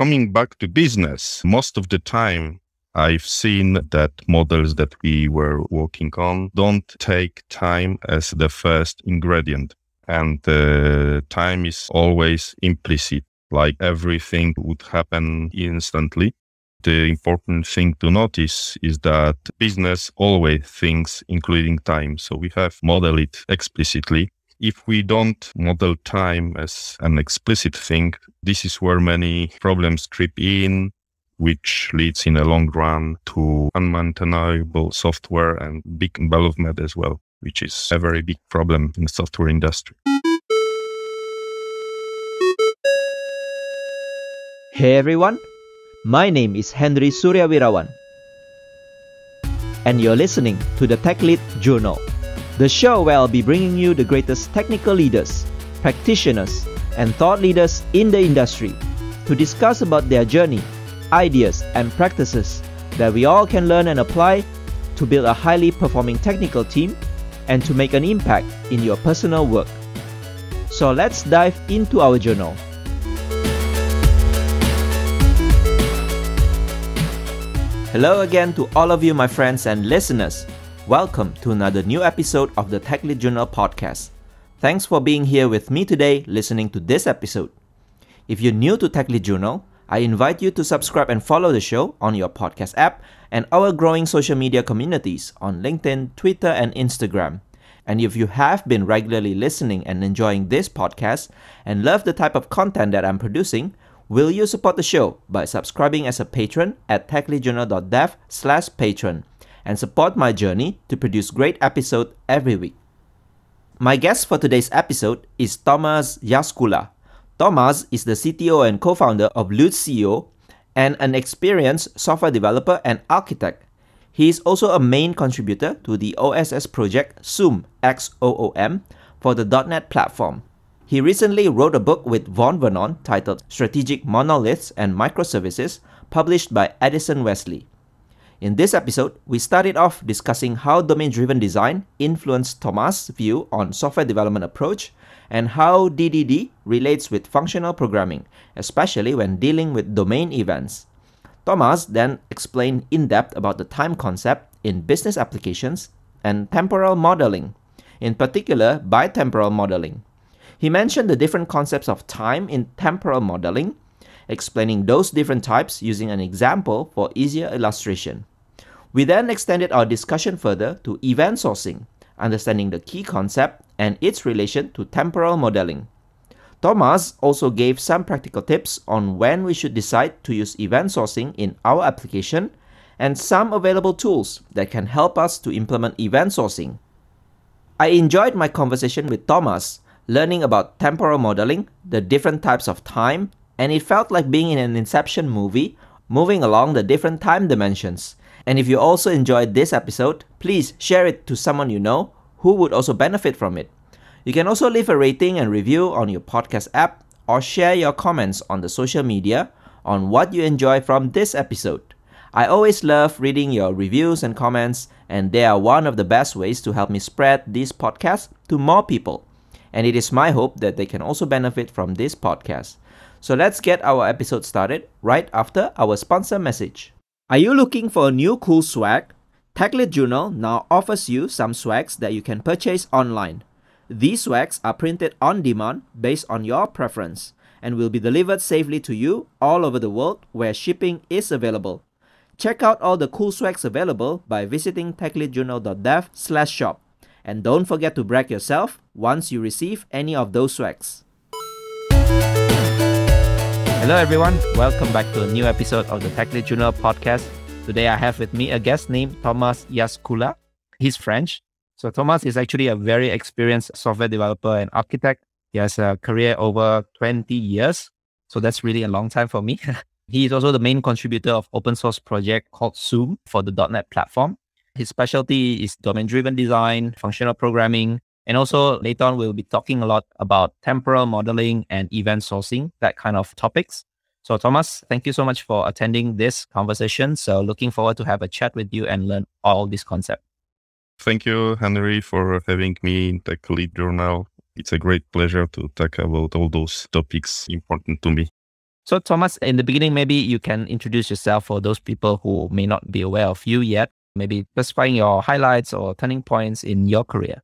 coming back to business, most of the time, I've seen that models that we were working on don't take time as the first ingredient. And uh, time is always implicit, like everything would happen instantly. The important thing to notice is that business always thinks including time. So we have modeled it explicitly if we don't model time as an explicit thing, this is where many problems creep in, which leads in the long run to unmaintainable software and big development as well, which is a very big problem in the software industry. Hey everyone, my name is Henry Suryavirawan, and you're listening to the Tech Lead Journal. The show where I'll be bringing you the greatest technical leaders, practitioners, and thought leaders in the industry to discuss about their journey, ideas, and practices that we all can learn and apply to build a highly performing technical team and to make an impact in your personal work. So let's dive into our journal. Hello again to all of you, my friends and listeners. Welcome to another new episode of the Tech Lead Journal podcast. Thanks for being here with me today listening to this episode. If you're new to Tech Lead Journal, I invite you to subscribe and follow the show on your podcast app and our growing social media communities on LinkedIn, Twitter, and Instagram. And if you have been regularly listening and enjoying this podcast and love the type of content that I'm producing, will you support the show by subscribing as a patron at techlyjournal.dev slash patron? and support my journey to produce great episode every week. My guest for today's episode is Thomas Yaskula. Thomas is the CTO and co-founder of CEO and an experienced software developer and architect. He is also a main contributor to the OSS project Zoom XOOM for the .NET platform. He recently wrote a book with Von Vernon titled Strategic Monoliths and Microservices, published by Edison Wesley. In this episode, we started off discussing how domain-driven design influenced Thomas' view on software development approach and how DDD relates with functional programming, especially when dealing with domain events. Thomas then explained in depth about the time concept in business applications and temporal modeling, in particular bitemporal modeling. He mentioned the different concepts of time in temporal modeling, explaining those different types using an example for easier illustration. We then extended our discussion further to event sourcing, understanding the key concept and its relation to temporal modeling. Thomas also gave some practical tips on when we should decide to use event sourcing in our application and some available tools that can help us to implement event sourcing. I enjoyed my conversation with Thomas, learning about temporal modeling, the different types of time, and it felt like being in an Inception movie, moving along the different time dimensions, and if you also enjoyed this episode, please share it to someone you know who would also benefit from it. You can also leave a rating and review on your podcast app or share your comments on the social media on what you enjoy from this episode. I always love reading your reviews and comments, and they are one of the best ways to help me spread this podcast to more people. And it is my hope that they can also benefit from this podcast. So let's get our episode started right after our sponsor message. Are you looking for a new cool swag? Techlit Journal now offers you some swags that you can purchase online. These swags are printed on demand based on your preference and will be delivered safely to you all over the world where shipping is available. Check out all the cool swags available by visiting techlitjournal.dev/shop. And don't forget to brag yourself once you receive any of those swags. Hello, everyone. Welcome back to a new episode of the Techly Junior Journal podcast. Today, I have with me a guest named Thomas Yaskula. He's French. So, Thomas is actually a very experienced software developer and architect. He has a career over 20 years. So, that's really a long time for me. he is also the main contributor of open source project called Zoom for the .NET platform. His specialty is domain driven design, functional programming, and also later on, we'll be talking a lot about temporal modeling and event sourcing, that kind of topics. So Thomas, thank you so much for attending this conversation. So looking forward to have a chat with you and learn all this concept. Thank you, Henry, for having me in Tech Lead Journal. It's a great pleasure to talk about all those topics important to me. So Thomas, in the beginning, maybe you can introduce yourself for those people who may not be aware of you yet, maybe specifying your highlights or turning points in your career.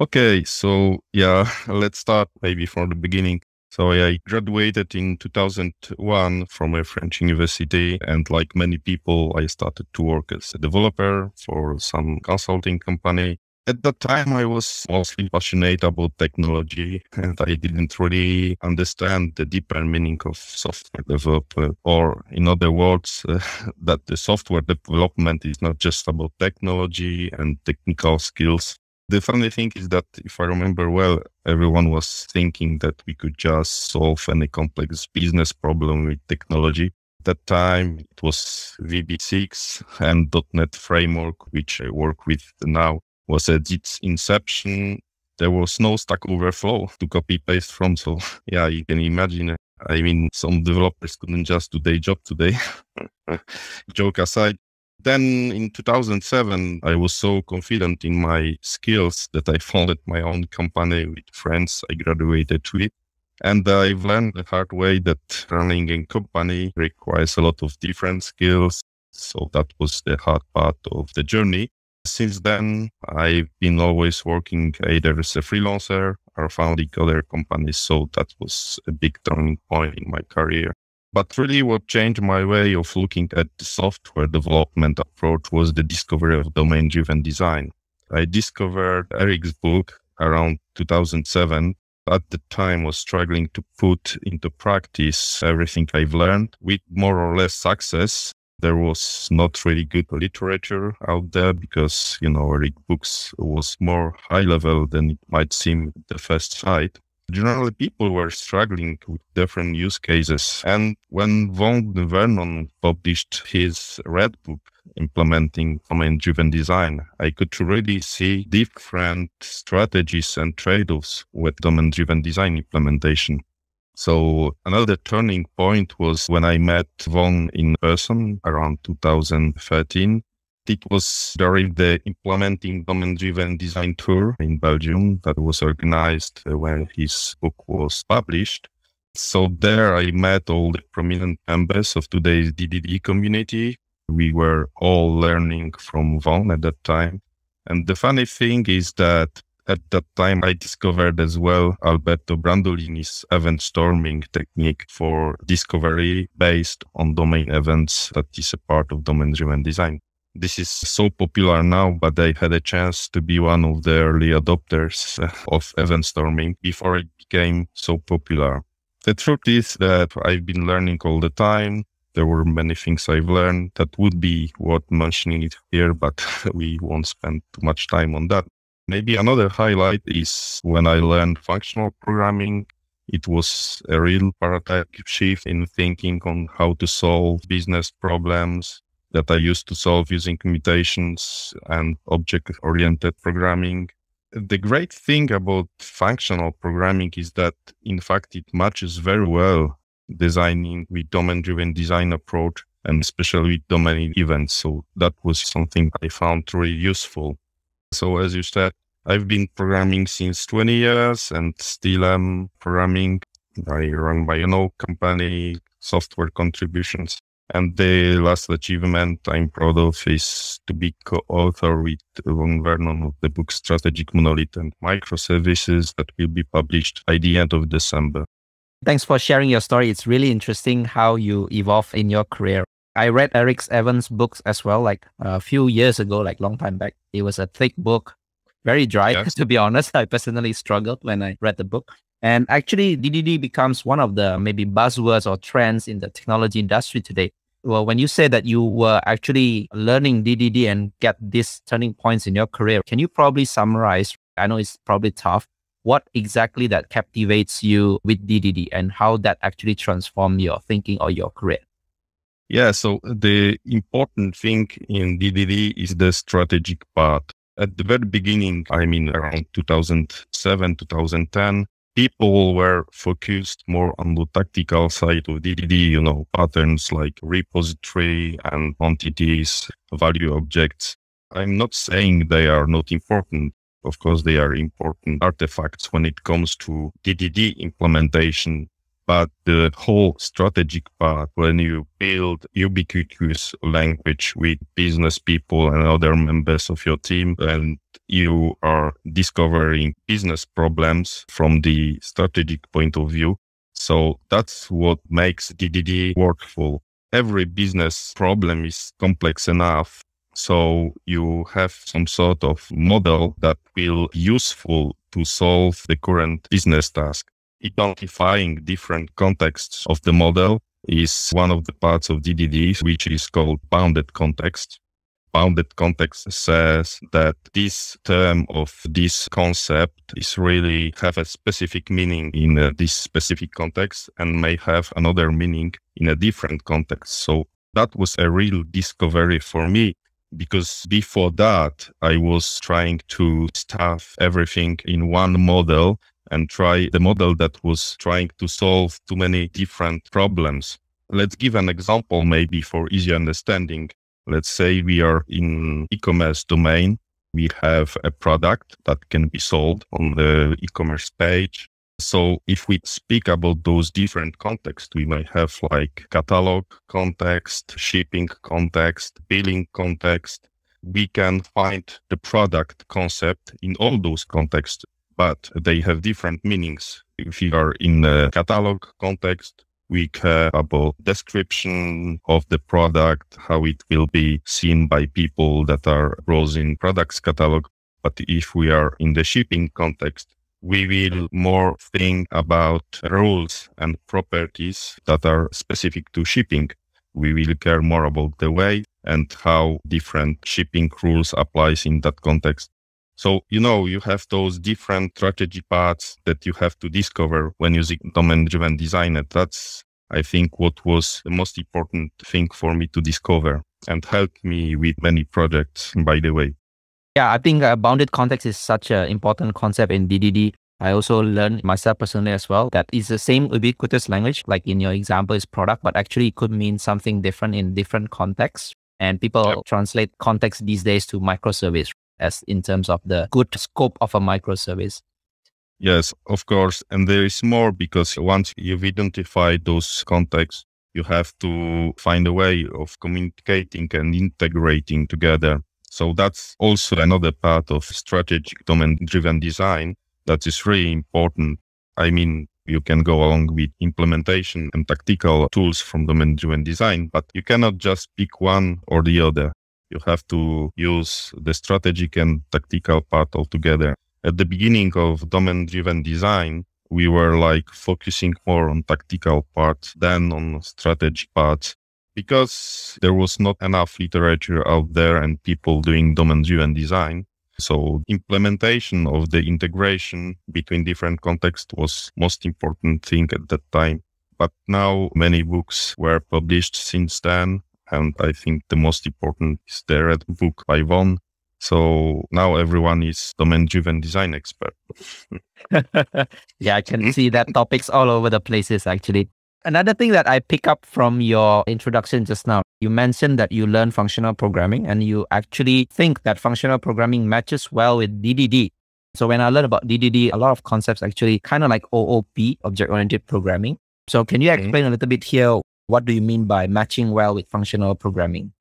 Okay, so yeah, let's start maybe from the beginning. So I graduated in 2001 from a French university. And like many people, I started to work as a developer for some consulting company. At that time, I was mostly passionate about technology and I didn't really understand the deeper meaning of software development. Or in other words, uh, that the software development is not just about technology and technical skills, the funny thing is that, if I remember well, everyone was thinking that we could just solve any complex business problem with technology. At that time, it was VB6 and .NET framework, which I work with now, was at its inception. There was no Stack Overflow to copy paste from. So, yeah, you can imagine I mean, some developers couldn't just do their job today. Joke aside, then in 2007, I was so confident in my skills that I founded my own company with friends I graduated with. And I've learned the hard way that running a company requires a lot of different skills. So that was the hard part of the journey. Since then, I've been always working either as a freelancer or founding other companies. So that was a big turning point in my career. But really, what changed my way of looking at the software development approach was the discovery of domain driven design. I discovered Eric's book around 2007. At the time, was struggling to put into practice everything I've learned with more or less success. There was not really good literature out there because you know Eric books was more high level than it might seem at the first sight generally people were struggling with different use cases. And when von Vernon published his red book implementing domain driven design, I could really see different strategies and trade offs with domain driven design implementation. So another turning point was when I met Von in person around 2013 it was during the implementing domain driven design tour in Belgium that was organized uh, when his book was published. So there I met all the prominent members of today's DDD community. We were all learning from Vaughn at that time. And the funny thing is that at that time, I discovered as well Alberto Brandolini's event storming technique for discovery based on domain events that is a part of domain driven design. This is so popular now, but I had a chance to be one of the early adopters uh, of event storming before it became so popular. The truth is that I've been learning all the time. There were many things I've learned that would be worth mentioning it here, but we won't spend too much time on that. Maybe another highlight is when I learned functional programming. It was a real paradigm shift in thinking on how to solve business problems that I used to solve using mutations and object oriented programming. The great thing about functional programming is that, in fact, it matches very well designing with domain driven design approach and especially with domain events. So that was something I found really useful. So as you said, I've been programming since 20 years and still am programming. I run my own company, software contributions. And the last achievement I'm proud of is to be co-author with Ron Vernon of the book Strategic Monolith and Microservices that will be published by the end of December. Thanks for sharing your story. It's really interesting how you evolve in your career. I read Eric Evans' books as well, like a few years ago, like long time back. It was a thick book, very dry, yes. to be honest. I personally struggled when I read the book. And actually, DDD becomes one of the maybe buzzwords or trends in the technology industry today. Well, when you say that you were actually learning DDD and get these turning points in your career, can you probably summarize? I know it's probably tough. What exactly that captivates you with DDD and how that actually transformed your thinking or your career? Yeah, so the important thing in DDD is the strategic part. At the very beginning, I mean, around 2007, 2010, people were focused more on the tactical side of DDD, you know, patterns like repository and entities, value objects. I'm not saying they are not important. Of course, they are important artifacts when it comes to DDD implementation. But the whole strategic part, when you build ubiquitous language with business people and other members of your team, and you are discovering business problems from the strategic point of view. So that's what makes DDD workful. Every business problem is complex enough. So you have some sort of model that will useful to solve the current business task identifying different contexts of the model is one of the parts of DDD, which is called bounded context. Bounded context says that this term of this concept is really have a specific meaning in uh, this specific context and may have another meaning in a different context. So that was a real discovery for me because before that I was trying to stuff everything in one model and try the model that was trying to solve too many different problems. Let's give an example maybe for easy understanding. Let's say we are in e-commerce domain. We have a product that can be sold on the e-commerce page. So if we speak about those different contexts, we might have like catalog context, shipping context, billing context. We can find the product concept in all those contexts but they have different meanings. If you are in the catalog context, we care about description of the product, how it will be seen by people that are browsing products catalog. But if we are in the shipping context, we will more think about rules and properties that are specific to shipping. We will care more about the way and how different shipping rules applies in that context. So, you know, you have those different strategy paths that you have to discover when using domain driven design. And that's, I think, what was the most important thing for me to discover and helped me with many projects, by the way. Yeah, I think uh, bounded context is such an important concept in DDD. I also learned myself personally as well that it's the same ubiquitous language, like in your example is product, but actually it could mean something different in different contexts. And people yep. translate context these days to microservice, as in terms of the good scope of a microservice. Yes, of course. And there is more because once you've identified those contexts, you have to find a way of communicating and integrating together. So that's also another part of strategic domain driven design that is really important. I mean, you can go along with implementation and tactical tools from domain driven design, but you cannot just pick one or the other. You have to use the strategic and tactical part altogether. At the beginning of domain driven design, we were like focusing more on tactical part than on strategic parts because there was not enough literature out there and people doing domain driven design. So implementation of the integration between different contexts was most important thing at that time. But now many books were published since then and I think the most important is the Red Book by Von. So now everyone is domain driven design expert. yeah, I can hmm? see that topics all over the places actually. Another thing that I pick up from your introduction just now, you mentioned that you learn functional programming and you actually think that functional programming matches well with DDD. So when I learned about DDD, a lot of concepts actually kind of like OOP, object oriented programming. So can you hmm? explain a little bit here what do you mean by matching well with functional programming?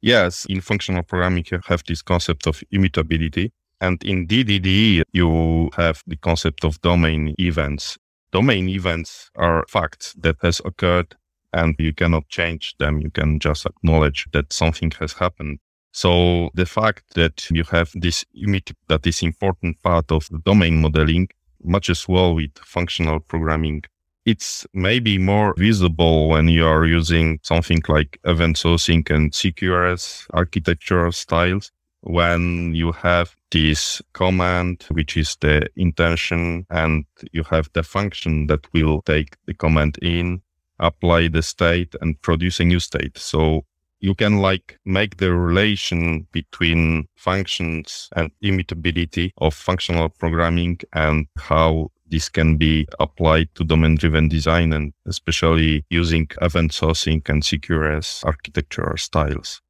Yes, in functional programming, you have this concept of immutability. And in DDD, you have the concept of domain events. Domain events are facts that has occurred and you cannot change them. You can just acknowledge that something has happened. So the fact that you have this image that is important part of the domain modeling matches well with functional programming it's maybe more visible when you are using something like event sourcing and CQRS architectural styles. When you have this command, which is the intention, and you have the function that will take the command in, apply the state, and produce a new state. So you can like make the relation between functions and immutability of functional programming and how this can be applied to domain driven design and especially using event sourcing and CQRS architecture styles.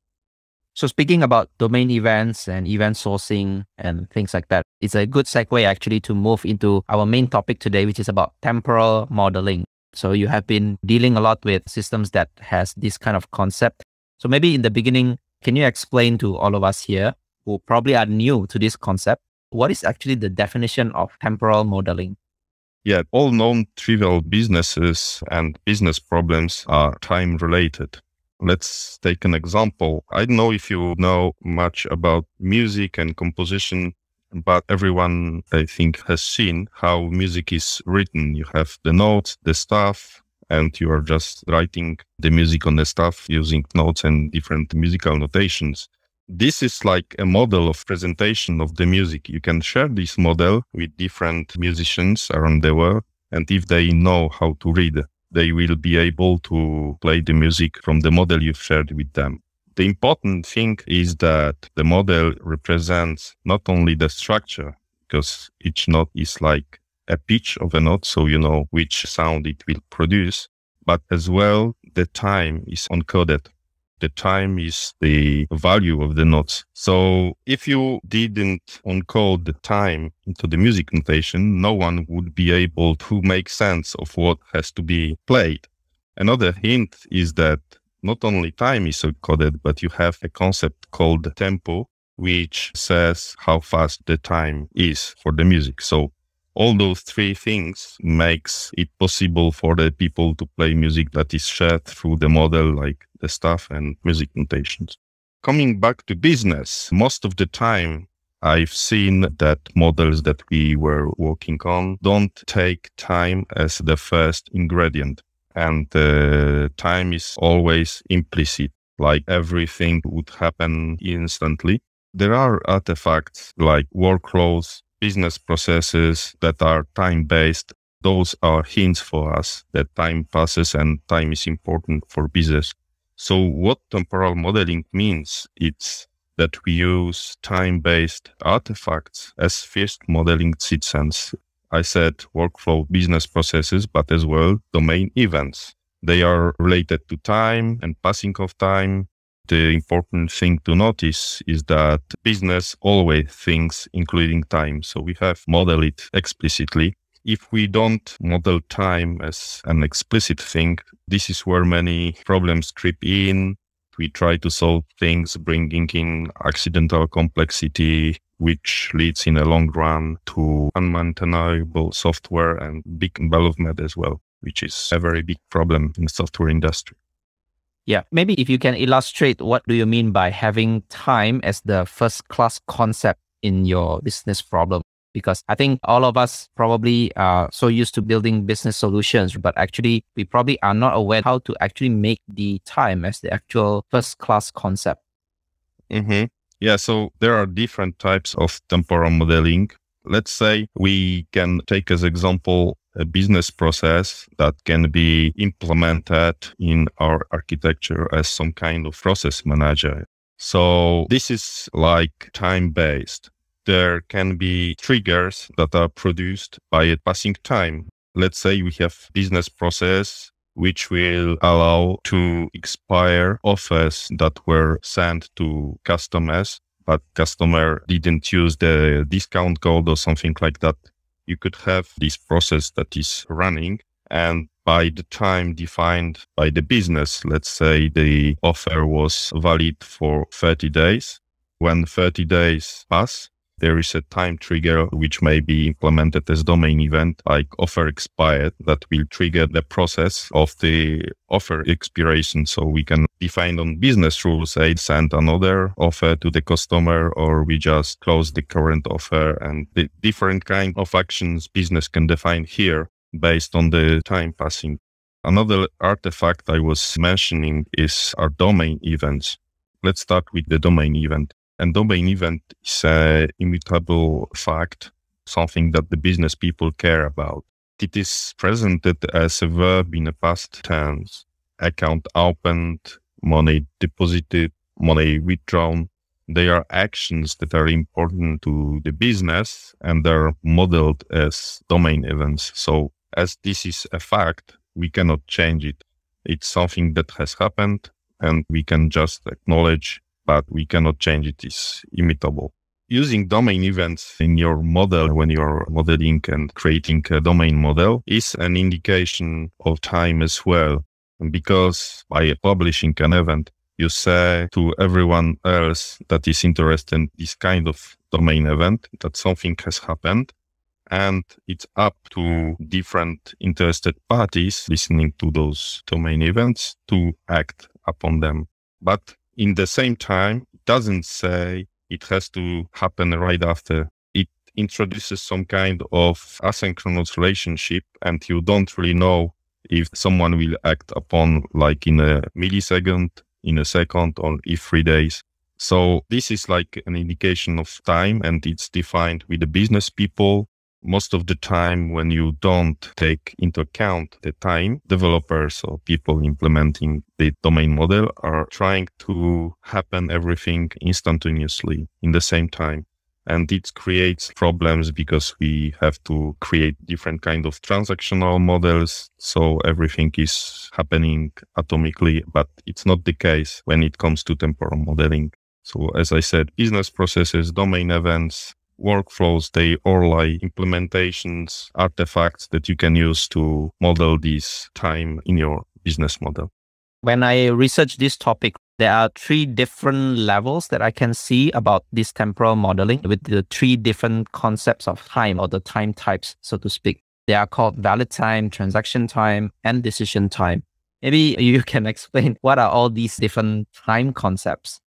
So, speaking about domain events and event sourcing and things like that, it's a good segue actually to move into our main topic today, which is about temporal modeling. So, you have been dealing a lot with systems that has this kind of concept. So, maybe in the beginning, can you explain to all of us here who probably are new to this concept what is actually the definition of temporal modeling? Yeah, all non trivial businesses and business problems are time related. Let's take an example. I don't know if you know much about music and composition, but everyone, I think, has seen how music is written. You have the notes, the stuff, and you are just writing the music on the stuff using notes and different musical notations this is like a model of presentation of the music. You can share this model with different musicians around the world. And if they know how to read, they will be able to play the music from the model you've shared with them. The important thing is that the model represents not only the structure, because each note is like a pitch of a note, so you know which sound it will produce, but as well the time is encoded the time is the value of the notes. So if you didn't encode the time into the music notation, no one would be able to make sense of what has to be played. Another hint is that not only time is encoded, but you have a concept called tempo, which says how fast the time is for the music. So all those three things makes it possible for the people to play music that is shared through the model like the stuff and music notations. Coming back to business, most of the time I've seen that models that we were working on don't take time as the first ingredient. And uh, time is always implicit, like everything would happen instantly. There are artifacts like workflows, business processes that are time based. Those are hints for us that time passes and time is important for business. So what temporal modeling means, it's that we use time-based artifacts as first modeling citizens. I said workflow business processes, but as well domain events. They are related to time and passing of time. The important thing to notice is that business always thinks including time. So we have modeled it explicitly if we don't model time as an explicit thing, this is where many problems creep in. We try to solve things, bringing in accidental complexity, which leads in the long run to unmaintainable software and big development as well, which is a very big problem in the software industry. Yeah, maybe if you can illustrate what do you mean by having time as the first class concept in your business problem? because I think all of us probably are so used to building business solutions, but actually we probably are not aware how to actually make the time as the actual first class concept. Mm-hmm. Yeah. So there are different types of temporal modeling. Let's say we can take as example a business process that can be implemented in our architecture as some kind of process manager. So this is like time based there can be triggers that are produced by a passing time. Let's say we have business process which will allow to expire offers that were sent to customers, but customer didn't use the discount code or something like that. You could have this process that is running and by the time defined by the business, let's say the offer was valid for 30 days. When 30 days pass, there is a time trigger which may be implemented as domain event, like offer expired, that will trigger the process of the offer expiration. So we can define on business rules, I send another offer to the customer, or we just close the current offer and the different kind of actions business can define here based on the time passing. Another artifact I was mentioning is our domain events. Let's start with the domain event. And domain event is an immutable fact, something that the business people care about. It is presented as a verb in the past tense account opened, money deposited, money withdrawn. They are actions that are important to the business and they're modeled as domain events. So, as this is a fact, we cannot change it. It's something that has happened and we can just acknowledge but we cannot change It's immutable. Using domain events in your model when you're modeling and creating a domain model is an indication of time as well. Because by publishing an event, you say to everyone else that is interested in this kind of domain event that something has happened. And it's up to different interested parties listening to those domain events to act upon them. But in the same time doesn't say it has to happen right after. It introduces some kind of asynchronous relationship, and you don't really know if someone will act upon like in a millisecond, in a second, or if three days. So this is like an indication of time, and it's defined with the business people most of the time when you don't take into account the time developers or people implementing the domain model are trying to happen everything instantaneously in the same time and it creates problems because we have to create different kind of transactional models so everything is happening atomically but it's not the case when it comes to temporal modeling so as i said business processes domain events workflows, they are implementations, artifacts that you can use to model this time in your business model. When I research this topic, there are three different levels that I can see about this temporal modeling with the three different concepts of time or the time types, so to speak. They are called valid time, transaction time, and decision time. Maybe you can explain what are all these different time concepts?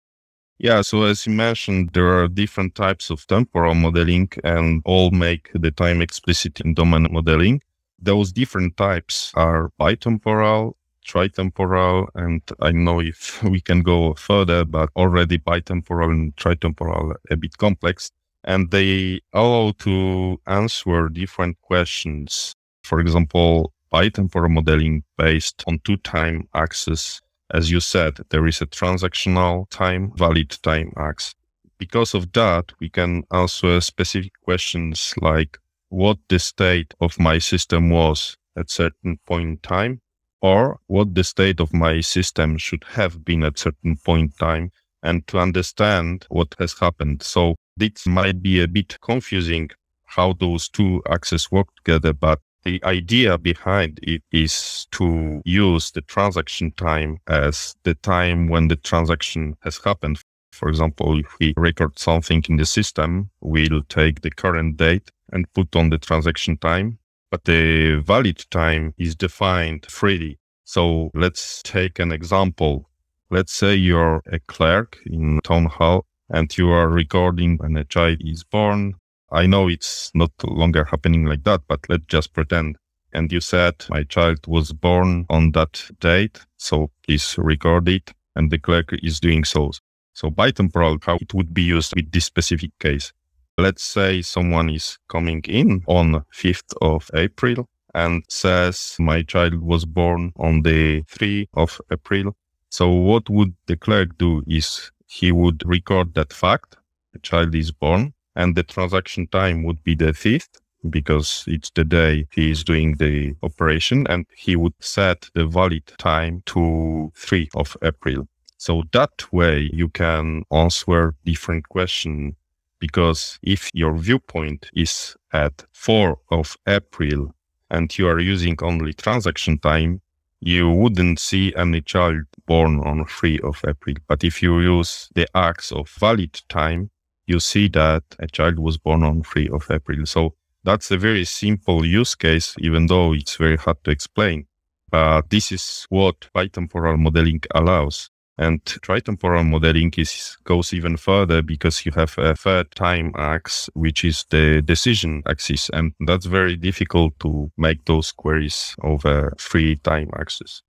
Yeah, so as you mentioned, there are different types of temporal modeling and all make the time explicit in domain modeling. Those different types are bitemporal, tritemporal, and I know if we can go further, but already bitemporal and tritemporal a bit complex. And they allow to answer different questions. For example, bitemporal modeling based on two time axis as you said, there is a transactional time, valid time axis. Because of that, we can answer specific questions like what the state of my system was at certain point in time, or what the state of my system should have been at certain point in time, and to understand what has happened. So this might be a bit confusing how those two axes work together, but the idea behind it is to use the transaction time as the time when the transaction has happened. For example, if we record something in the system, we'll take the current date and put on the transaction time. But the valid time is defined freely. So let's take an example. Let's say you're a clerk in town hall and you are recording when a child is born I know it's not longer happening like that, but let's just pretend. And you said my child was born on that date. So please record it. And the clerk is doing so. So bitemporal, how it would be used with this specific case. Let's say someone is coming in on 5th of April and says my child was born on the 3 of April. So what would the clerk do is he would record that fact. The child is born and the transaction time would be the fifth because it's the day he is doing the operation and he would set the valid time to 3 of April. So that way you can answer different question because if your viewpoint is at 4 of April and you are using only transaction time, you wouldn't see any child born on 3 of April. But if you use the axe of valid time, you see that a child was born on 3 of April. So that's a very simple use case, even though it's very hard to explain. But this is what bitemporal modeling allows. And tritemporal modeling is, goes even further because you have a third time axis, which is the decision axis. And that's very difficult to make those queries over three time axes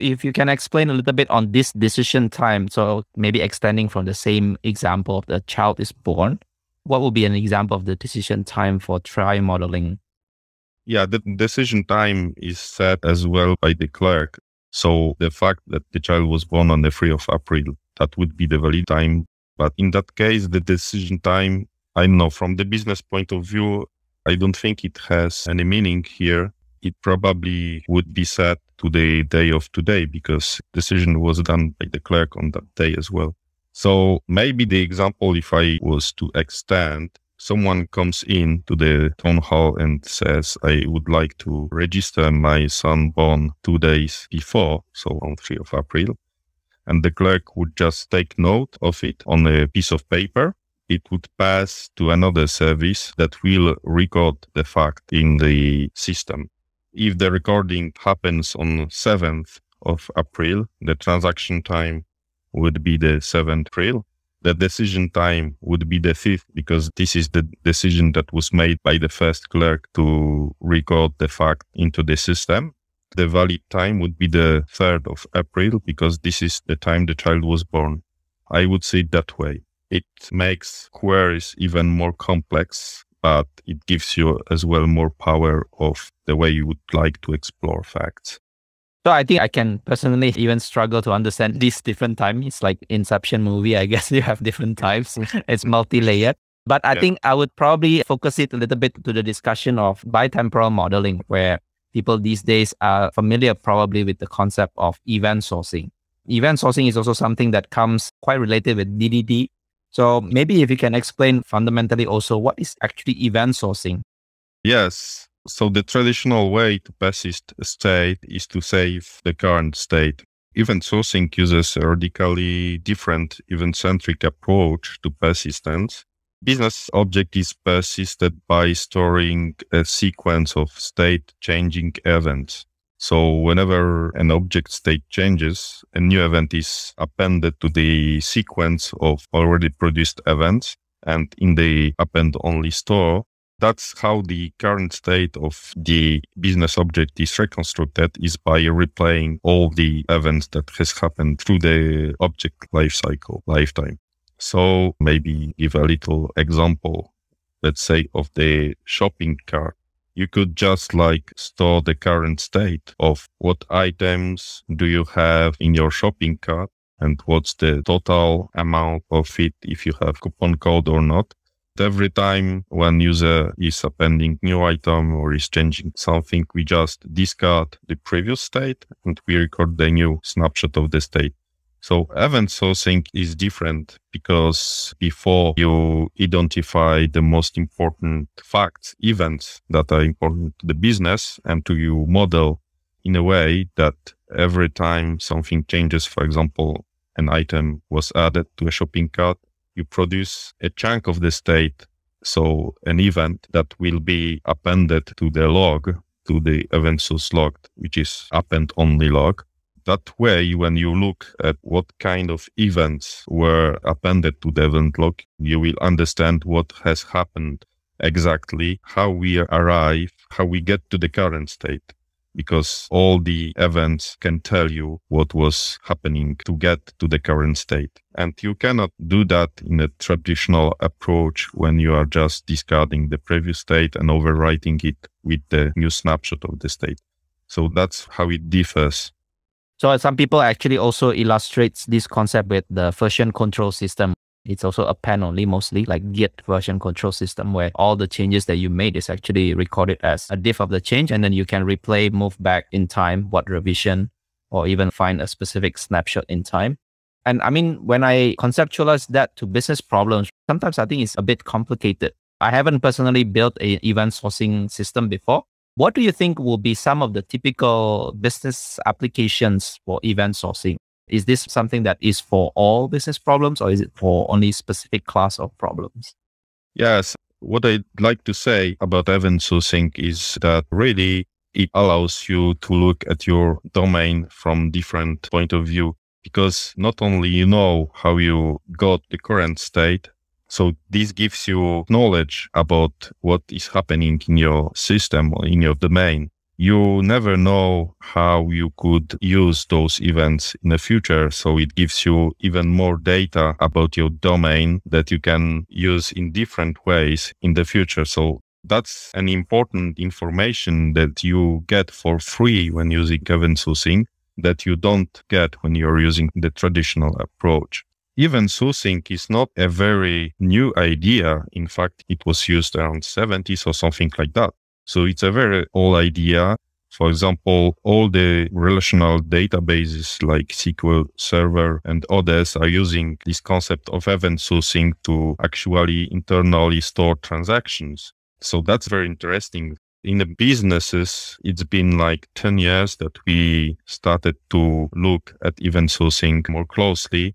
if you can explain a little bit on this decision time, so maybe extending from the same example of the child is born, what would be an example of the decision time for trial modeling? Yeah, the decision time is set as well by the clerk. So the fact that the child was born on the 3 of April, that would be the valid time. But in that case, the decision time, I know from the business point of view, I don't think it has any meaning here. It probably would be set to the day of today because decision was done by the clerk on that day as well. So maybe the example, if I was to extend, someone comes in to the town hall and says, I would like to register my son born two days before, so on 3 of April. And the clerk would just take note of it on a piece of paper. It would pass to another service that will record the fact in the system if the recording happens on 7th of April, the transaction time would be the 7th April. The decision time would be the 5th because this is the decision that was made by the first clerk to record the fact into the system. The valid time would be the 3rd of April because this is the time the child was born. I would say it that way. It makes queries even more complex but it gives you as well more power of the way you would like to explore facts. So I think I can personally even struggle to understand these different times. It's like Inception movie, I guess you have different times. it's multi-layered. But I yeah. think I would probably focus it a little bit to the discussion of bitemporal modeling, where people these days are familiar probably with the concept of event sourcing. Event sourcing is also something that comes quite related with DDD, so maybe if you can explain fundamentally also what is actually event sourcing? Yes. So the traditional way to persist state is to save the current state. Event sourcing uses a radically different event-centric approach to persistence. Business object is persisted by storing a sequence of state-changing events. So whenever an object state changes, a new event is appended to the sequence of already produced events and in the append only store. That's how the current state of the business object is reconstructed is by replaying all the events that has happened through the object lifecycle lifetime. So maybe give a little example, let's say of the shopping cart you could just like store the current state of what items do you have in your shopping cart and what's the total amount of it if you have coupon code or not. Every time one user is appending new item or is changing something, we just discard the previous state and we record the new snapshot of the state. So event sourcing is different because before you identify the most important facts, events that are important to the business and to your model in a way that every time something changes, for example, an item was added to a shopping cart, you produce a chunk of the state. So an event that will be appended to the log, to the event source log, which is append only log that way, when you look at what kind of events were appended to the event log, you will understand what has happened exactly, how we arrive, how we get to the current state, because all the events can tell you what was happening to get to the current state. And you cannot do that in a traditional approach when you are just discarding the previous state and overwriting it with the new snapshot of the state. So that's how it differs so some people actually also illustrates this concept with the version control system. It's also a pen only mostly like git version control system where all the changes that you made is actually recorded as a diff of the change. And then you can replay, move back in time, what revision, or even find a specific snapshot in time. And I mean, when I conceptualize that to business problems, sometimes I think it's a bit complicated. I haven't personally built an event sourcing system before, what do you think will be some of the typical business applications for event sourcing? Is this something that is for all business problems or is it for only specific class of problems? Yes. What I'd like to say about event sourcing is that really it allows you to look at your domain from different point of view because not only you know how you got the current state so this gives you knowledge about what is happening in your system or in your domain. You never know how you could use those events in the future. So it gives you even more data about your domain that you can use in different ways in the future. So that's an important information that you get for free when using event sourcing that you don't get when you're using the traditional approach even sourcing is not a very new idea. In fact, it was used around 70s or something like that. So it's a very old idea. For example, all the relational databases like SQL Server and others are using this concept of event sourcing to actually internally store transactions. So that's very interesting. In the businesses, it's been like 10 years that we started to look at event sourcing more closely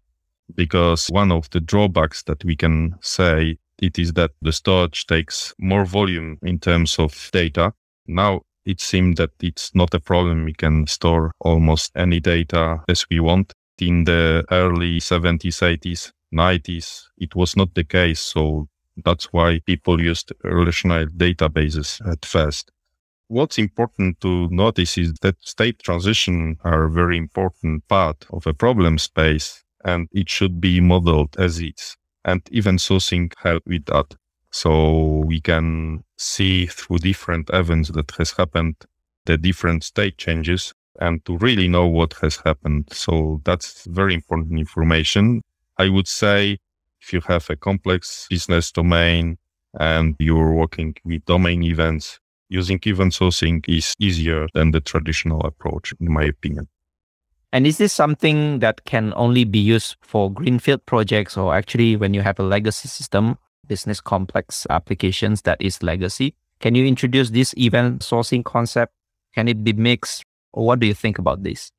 because one of the drawbacks that we can say it is that the storage takes more volume in terms of data. Now it seems that it's not a problem. We can store almost any data as we want. In the early 70s, 80s, 90s, it was not the case. So that's why people used relational databases at first. What's important to notice is that state transition are a very important part of a problem space and it should be modeled as is. And even sourcing help with that. So we can see through different events that has happened, the different state changes and to really know what has happened. So that's very important information. I would say if you have a complex business domain and you're working with domain events, using event sourcing is easier than the traditional approach, in my opinion. And is this something that can only be used for greenfield projects or actually when you have a legacy system, business complex applications that is legacy? Can you introduce this event sourcing concept? Can it be mixed? Or what do you think about this?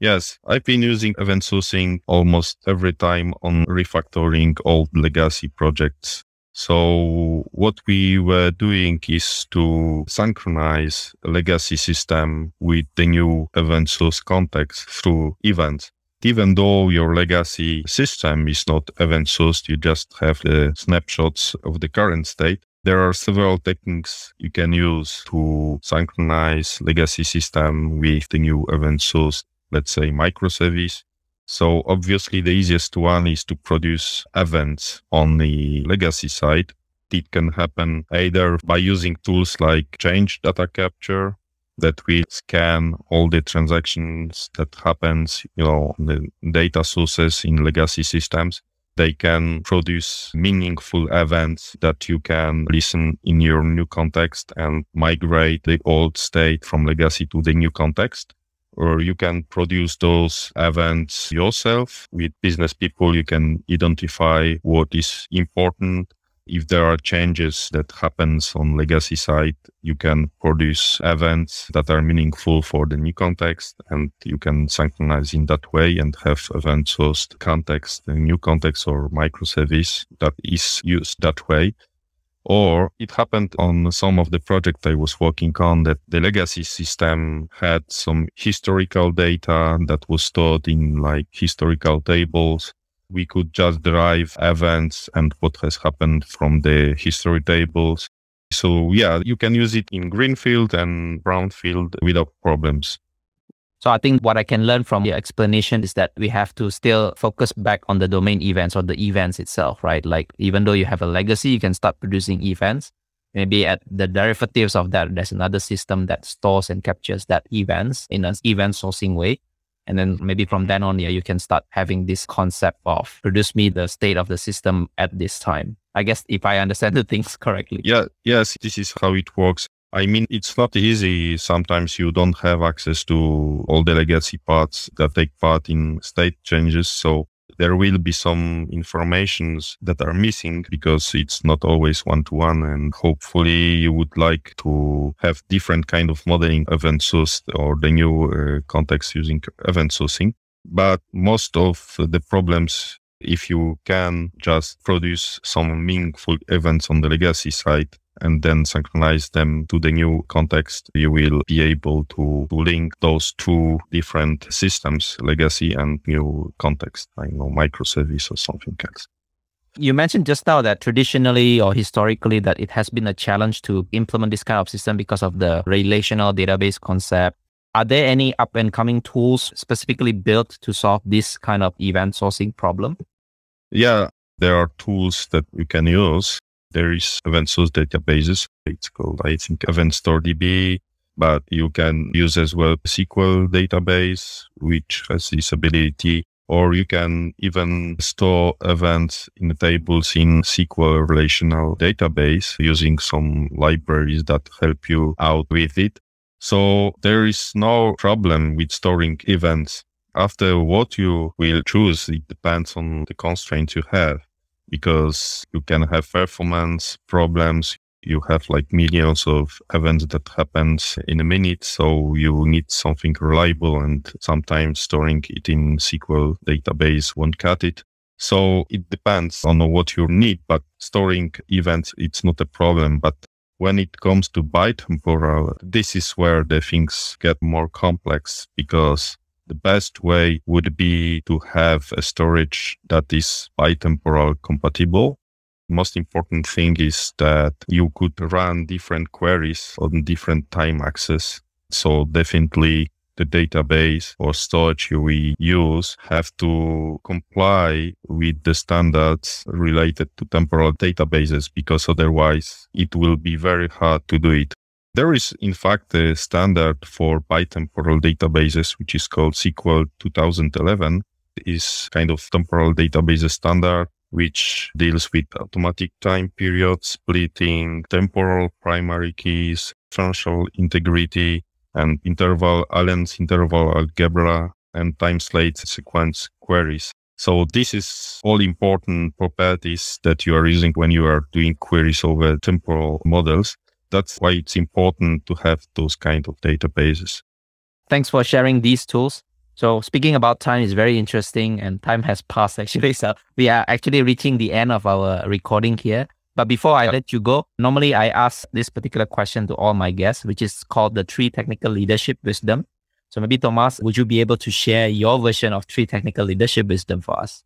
Yes, I've been using event sourcing almost every time on refactoring old legacy projects so what we were doing is to synchronize legacy system with the new event source context through events. Even though your legacy system is not event sourced, you just have the snapshots of the current state. There are several techniques you can use to synchronize legacy system with the new event source, let's say microservice so obviously the easiest one is to produce events on the legacy side. It can happen either by using tools like change data capture that we scan all the transactions that happens, you know, the data sources in legacy systems. They can produce meaningful events that you can listen in your new context and migrate the old state from legacy to the new context or you can produce those events yourself with business people. You can identify what is important. If there are changes that happens on legacy side, you can produce events that are meaningful for the new context and you can synchronize in that way and have event sourced context, new context or microservice that is used that way. Or it happened on some of the project I was working on that the legacy system had some historical data that was stored in like historical tables. We could just derive events and what has happened from the history tables. So yeah, you can use it in greenfield and brownfield without problems. So I think what I can learn from your explanation is that we have to still focus back on the domain events or the events itself, right? Like even though you have a legacy, you can start producing events. Maybe at the derivatives of that, there's another system that stores and captures that events in an event sourcing way. And then maybe from then on, yeah, you can start having this concept of produce me the state of the system at this time. I guess if I understand the things correctly. Yeah, yes, this is how it works. I mean, it's not easy. Sometimes you don't have access to all the legacy parts that take part in state changes. So there will be some informations that are missing because it's not always one to one and hopefully you would like to have different kind of modeling event sourced or the new uh, context using event sourcing but most of the problems if you can just produce some meaningful events on the legacy side and then synchronize them to the new context, you will be able to, link those two different systems, legacy and new context, I know microservice or something else. You mentioned just now that traditionally or historically that it has been a challenge to implement this kind of system because of the relational database concept. Are there any up and coming tools specifically built to solve this kind of event sourcing problem? Yeah, there are tools that you can use there is event source databases. It's called, I think, Event Store DB, but you can use as well SQL database, which has this ability, or you can even store events in tables in SQL relational database using some libraries that help you out with it. So there is no problem with storing events. After what you will choose, it depends on the constraints you have because you can have performance problems. You have like millions of events that happens in a minute. So you need something reliable and sometimes storing it in SQL database won't cut it. So it depends on what you need, but storing events, it's not a problem. But when it comes to temporal, this is where the things get more complex because the best way would be to have a storage that is bitemporal compatible. Most important thing is that you could run different queries on different time axes. So definitely the database or storage we use have to comply with the standards related to temporal databases because otherwise it will be very hard to do it. There is, in fact, a standard for bitemporal databases, which is called SQL 2011. It is kind of temporal database standard, which deals with automatic time period splitting, temporal primary keys, functional integrity, and interval, Allen's interval algebra, and time slate sequence queries. So this is all important properties that you are using when you are doing queries over temporal models. That's why it's important to have those kind of databases. Thanks for sharing these tools. So speaking about time is very interesting and time has passed actually. So we are actually reaching the end of our recording here. But before I let you go, normally I ask this particular question to all my guests, which is called the three technical leadership wisdom. So maybe Thomas, would you be able to share your version of three technical leadership wisdom for us?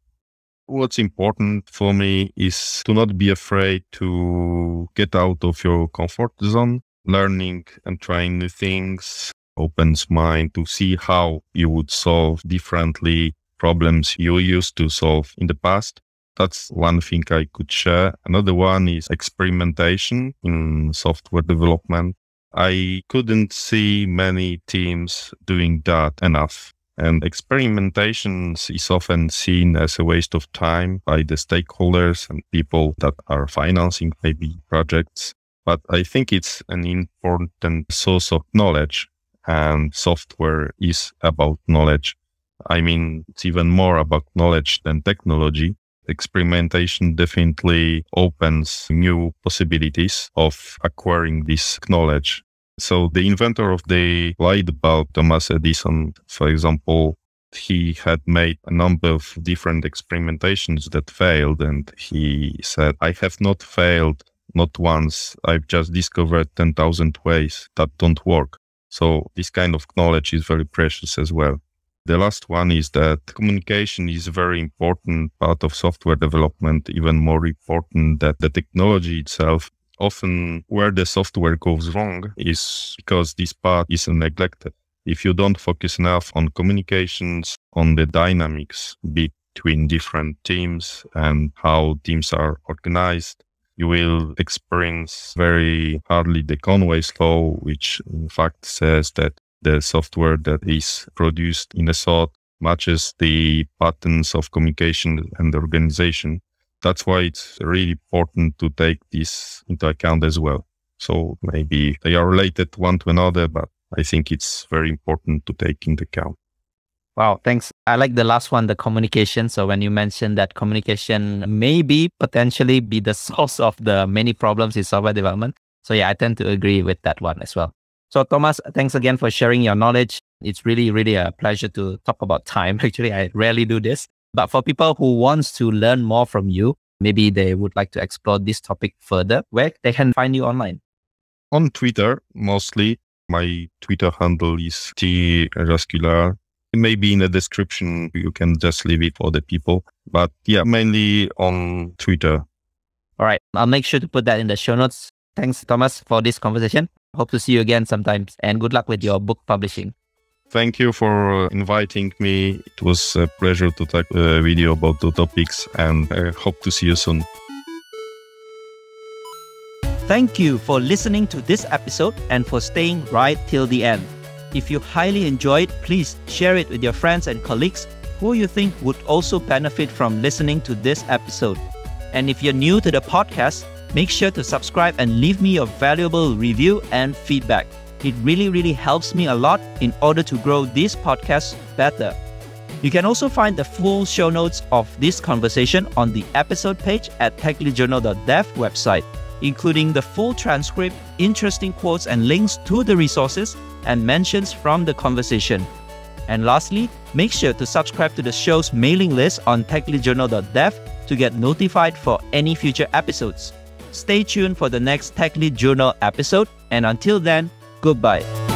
what's important for me is to not be afraid to get out of your comfort zone. Learning and trying new things opens mind to see how you would solve differently problems you used to solve in the past. That's one thing I could share. Another one is experimentation in software development. I couldn't see many teams doing that enough. And experimentation is often seen as a waste of time by the stakeholders and people that are financing maybe projects. But I think it's an important source of knowledge and software is about knowledge. I mean, it's even more about knowledge than technology. Experimentation definitely opens new possibilities of acquiring this knowledge so the inventor of the light bulb, Thomas Edison, for example, he had made a number of different experimentations that failed. And he said, I have not failed, not once. I've just discovered 10,000 ways that don't work. So this kind of knowledge is very precious as well. The last one is that communication is a very important part of software development, even more important than the technology itself often where the software goes wrong is because this part is neglected. If you don't focus enough on communications, on the dynamics between different teams and how teams are organized, you will experience very hardly the Conway's law, which in fact says that the software that is produced in a sort matches the patterns of communication and the organization that's why it's really important to take this into account as well. So maybe they are related one to another, but I think it's very important to take into account. Wow, thanks. I like the last one, the communication. So when you mentioned that communication may be potentially be the source of the many problems in software development. So yeah, I tend to agree with that one as well. So Thomas, thanks again for sharing your knowledge. It's really, really a pleasure to talk about time. Actually, I rarely do this. But for people who wants to learn more from you, maybe they would like to explore this topic further, where they can find you online? On Twitter, mostly. My Twitter handle is trascular. Maybe in the description, you can just leave it for the people. But yeah, mainly on Twitter. All right. I'll make sure to put that in the show notes. Thanks, Thomas, for this conversation. Hope to see you again sometimes and good luck with your book publishing. Thank you for uh, inviting me. It was a pleasure to talk a uh, video about the topics and I uh, hope to see you soon. Thank you for listening to this episode and for staying right till the end. If you highly enjoyed, please share it with your friends and colleagues who you think would also benefit from listening to this episode. And if you're new to the podcast, make sure to subscribe and leave me your valuable review and feedback. It really, really helps me a lot in order to grow this podcast better. You can also find the full show notes of this conversation on the episode page at techlyjournal.dev website, including the full transcript, interesting quotes and links to the resources and mentions from the conversation. And lastly, make sure to subscribe to the show's mailing list on techlyjournal.dev to get notified for any future episodes. Stay tuned for the next Tech Lead Journal episode, and until then, Goodbye.